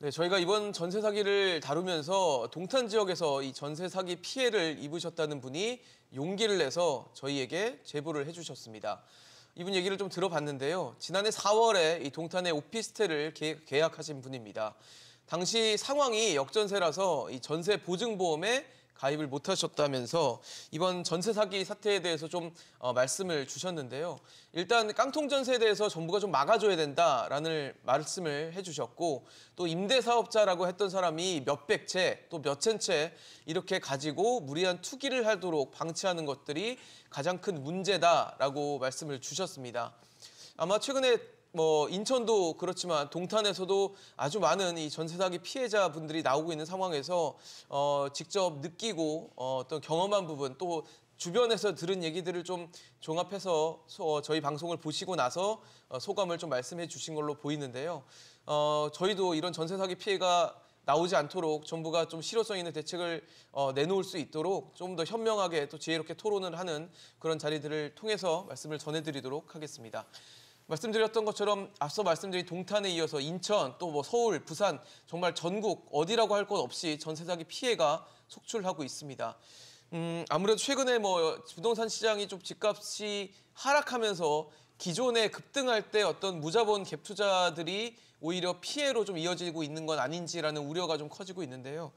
네, 저희가 이번 전세 사기를 다루면서 동탄 지역에서 이 전세 사기 피해를 입으셨다는 분이 용기를 내서 저희에게 제보를 해주셨습니다. 이분 얘기를 좀 들어봤는데요. 지난해 4월에 이 동탄의 오피스텔을 계약하신 분입니다. 당시 상황이 역전세라서 이 전세 보증보험에 가입을 못하셨다면서 이번 전세 사기 사태에 대해서 좀 어, 말씀을 주셨는데요. 일단 깡통 전세에 대해서 정부가 좀 막아줘야 된다라는 말씀을 해주셨고 또 임대사업자라고 했던 사람이 몇백 채 또 몇 천 채 이렇게 가지고 무리한 투기를 하도록 방치하는 것들이 가장 큰 문제다라고 말씀을 주셨습니다. 아마 최근에 뭐 인천도 그렇지만 동탄에서도 아주 많은 이 전세사기 피해자분들이 나오고 있는 상황에서 어, 직접 느끼고 어, 어떤 경험한 부분 또 주변에서 들은 얘기들을 좀 종합해서 소, 어, 저희 방송을 보시고 나서 어, 소감을 좀 말씀해 주신 걸로 보이는데요. 어, 저희도 이런 전세 사기 피해가 나오지 않도록 정부가 좀 실효성 있는 대책을 어, 내놓을 수 있도록 좀 더 현명하게 또 지혜롭게 토론을 하는 그런 자리들을 통해서 말씀을 전해드리도록 하겠습니다. 말씀드렸던 것처럼 앞서 말씀드린 동탄에 이어서 인천 또 뭐 서울, 부산 정말 전국 어디라고 할 것 없이 전세사기 피해가 속출하고 있습니다. 음, 아무래도 최근에 뭐 부동산 시장이 좀 집값이 하락하면서 기존에 급등할 때 어떤 무자본 갭 투자들이 오히려 피해로 좀 이어지고 있는 건 아닌지라는 우려가 좀 커지고 있는데요.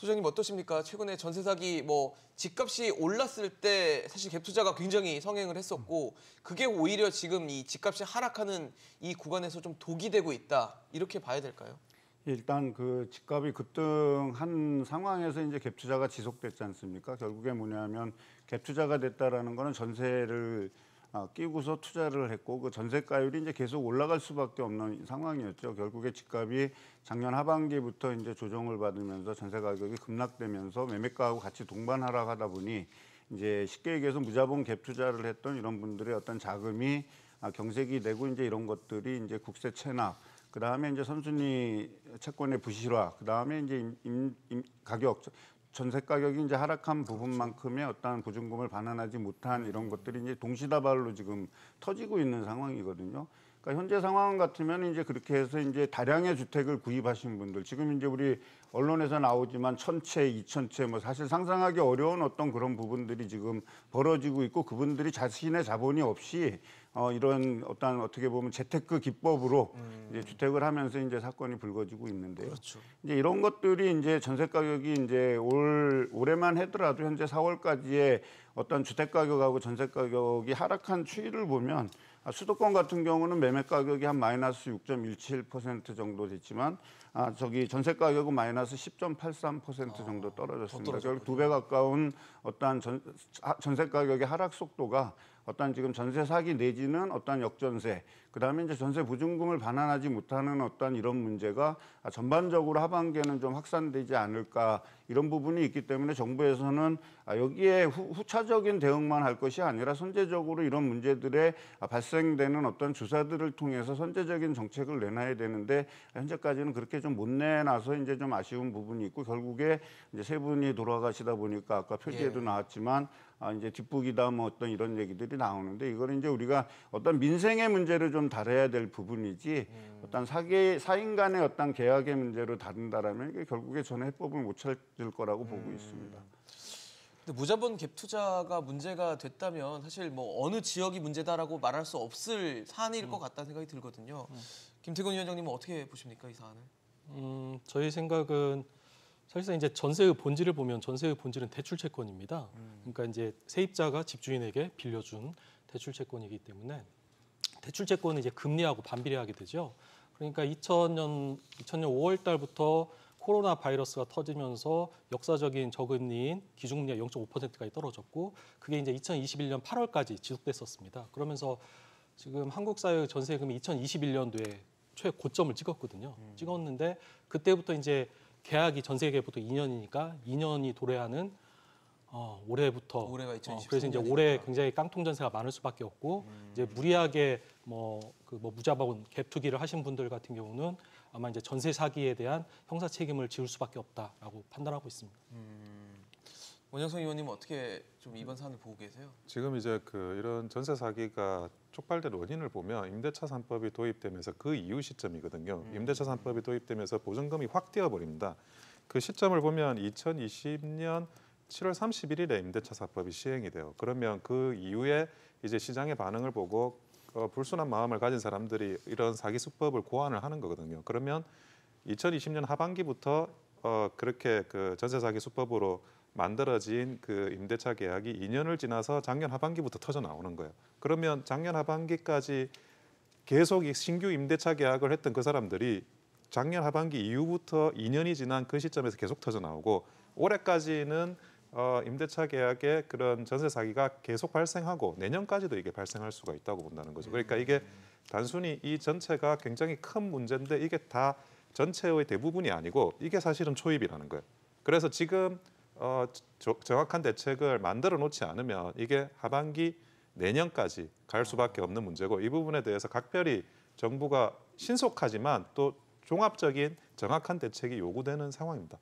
소장님 어떠십니까? 최근에 전세 사기 뭐 집값이 올랐을 때 사실 갭 투자가 굉장히 성행을 했었고 그게 오히려 지금 이 집값이 하락하는 이 구간에서 좀 독이 되고 있다 이렇게 봐야 될까요? 일단 그 집값이 급등한 상황에서 이제 갭 투자가 지속됐지 않습니까? 결국에 뭐냐면 갭 투자가 됐다라는 거는 전세를 어, 끼고서 투자를 했고 그 전세가율이 이제 계속 올라갈 수밖에 없는 상황이었죠. 결국에 집값이 작년 하반기부터 이제 조정을 받으면서 전세 가격이 급락되면서 매매가하고 같이 동반 하락하다 보니 이제 쉽게 얘기해서 무자본 갭 투자를 했던 이런 분들의 어떤 자금이 아, 경색이 되고 이제 이런 것들이 이제 국세 체납 그 다음에 이제 선순위 채권의 부실화, 그 다음에 이제 임, 임, 가격, 전세 가격이 이제 하락한 부분만큼의 어떠한 보증금을 반환하지 못한 이런 것들이 이제 동시다발로 지금 터지고 있는 상황이거든요. 그러니까 현재 상황 같으면 이제 그렇게 해서 이제 다량의 주택을 구입하신 분들 지금 이제 우리 언론에서 나오지만 천채, 이천채 뭐 사실 상상하기 어려운 어떤 그런 부분들이 지금 벌어지고 있고 그분들이 자신의 자본이 없이 어, 이런 어떤 어떻게 보면 재테크 기법으로 음. 이제 주택을 하면서 이제 사건이 불거지고 있는데요. 그렇죠. 이제 이런 것들이 이제 전세 가격이 이제 올 올해만 해더라도 현재 4월까지의 어떤 주택 가격하고 전세 가격이 하락한 추이를 보면 아, 수도권 같은 경우는 매매 가격이 한 마이너스 6.17% 정도 됐지만 아 저기 전세 가격은 마이너스 10.83% 아, 정도 떨어졌습니다. 아, 결국 두배 가까운 어떠한 전, 전세 가격의 하락 속도가 어떤 지금 전세 사기 내지는 어떤 역전세, 그 다음에 이제 전세 보증금을 반환하지 못하는 어떤 이런 문제가 전반적으로 하반기에는 좀 확산되지 않을까 이런 부분이 있기 때문에 정부에서는 아, 여기에 후, 차적인 대응만 할 것이 아니라 선제적으로 이런 문제들에 발생되는 어떤 주사들을 통해서 선제적인 정책을 내놔야 되는데 현재까지는 그렇게 좀 못 내놔서 이제 좀 아쉬운 부분이 있고 결국에 이제 세 분이 돌아가시다 보니까 아까 표지에도 예. 나왔지만 아, 이제 뒷북이다 뭐 어떤 이런 얘기들이 나오는데 이거는 이제 우리가 어떤 민생의 문제를 좀 다뤄야 될 부분이지 음. 어떤 사계 사인간의 어떤 계약의 문제로 다룬다라면 이게 결국에 저는 해법을 못 찾을 거라고 음. 보고 있습니다. 근데 무자본 갭 투자가 문제가 됐다면 사실 뭐 어느 지역이 문제다라고 말할 수 없을 사안일 음. 것 같다는 생각이 들거든요. 음. 김태곤 위원장님은 어떻게 보십니까 이 사안을? 음, 저희 생각은 사실상 이제 전세의 본질을 보면 전세의 본질은 대출 채권입니다. 음. 그러니까 이제 세입자가 집주인에게 빌려준 대출 채권이기 때문에 대출 채권은 이제 금리하고 반비례하게 되죠. 그러니까 2000년 2000년 5월 달부터 코로나 바이러스가 터지면서 역사적인 저금리인 기준금리가 0.5%까지 떨어졌고 그게 이제 2021년 8월까지 지속됐었습니다. 그러면서 지금 한국 사회의 전세금이 2021년도에 최고점을 찍었거든요. 음. 찍었는데 그때부터 이제 계약이 전 세계 보통 2년이니까 2년이 도래하는 어, 올해부터 올해가 어, 그래서 이제 올해 굉장히 깡통 전세가 많을 수밖에 없고 음. 이제 무리하게 뭐그뭐 그뭐 무자본 갭 투기를 하신 분들 같은 경우는 아마 이제 전세 사기에 대한 형사 책임을 지울 수밖에 없다라고 판단하고 있습니다. 음. 원영성 의원님 어떻게 좀 이번 사안을 보고 계세요? 지금 이제 그 이런 전세 사기가 촉발된 원인을 보면 임대차 3법이 도입되면서 그 이후 시점이거든요. 음. 임대차 3법이 도입되면서 보증금이 확 뛰어버립니다. 그 시점을 보면 2020년 7월 31일에 임대차 4법이 시행이 돼요. 그러면 그 이후에 이제 시장의 반응을 보고 어, 불순한 마음을 가진 사람들이 이런 사기 수법을 고안을 하는 거거든요. 그러면 2020년 하반기부터 어, 그렇게 그 전세 사기 수법으로 만들어진 그 임대차 계약이 2년을 지나서 작년 하반기부터 터져 나오는 거예요. 그러면 작년 하반기까지 계속 이 신규 임대차 계약을 했던 그 사람들이 작년 하반기 이후부터 2년이 지난 그 시점에서 계속 터져 나오고 올해까지는 어, 임대차 계약에 그런 전세 사기가 계속 발생하고 내년까지도 이게 발생할 수가 있다고 본다는 거죠. 그러니까 이게 음. 단순히 이 전체가 굉장히 큰 문제인데 이게 다 전체의 대부분이 아니고 이게 사실은 초입이라는 거예요. 그래서 지금 어, 저, 정확한 대책을 만들어 놓지 않으면 이게 하반기 내년까지 갈 수밖에 없는 문제고 이 부분에 대해서 각별히 정부가 신속하지만 또 종합적인 정확한 대책이 요구되는 상황입니다.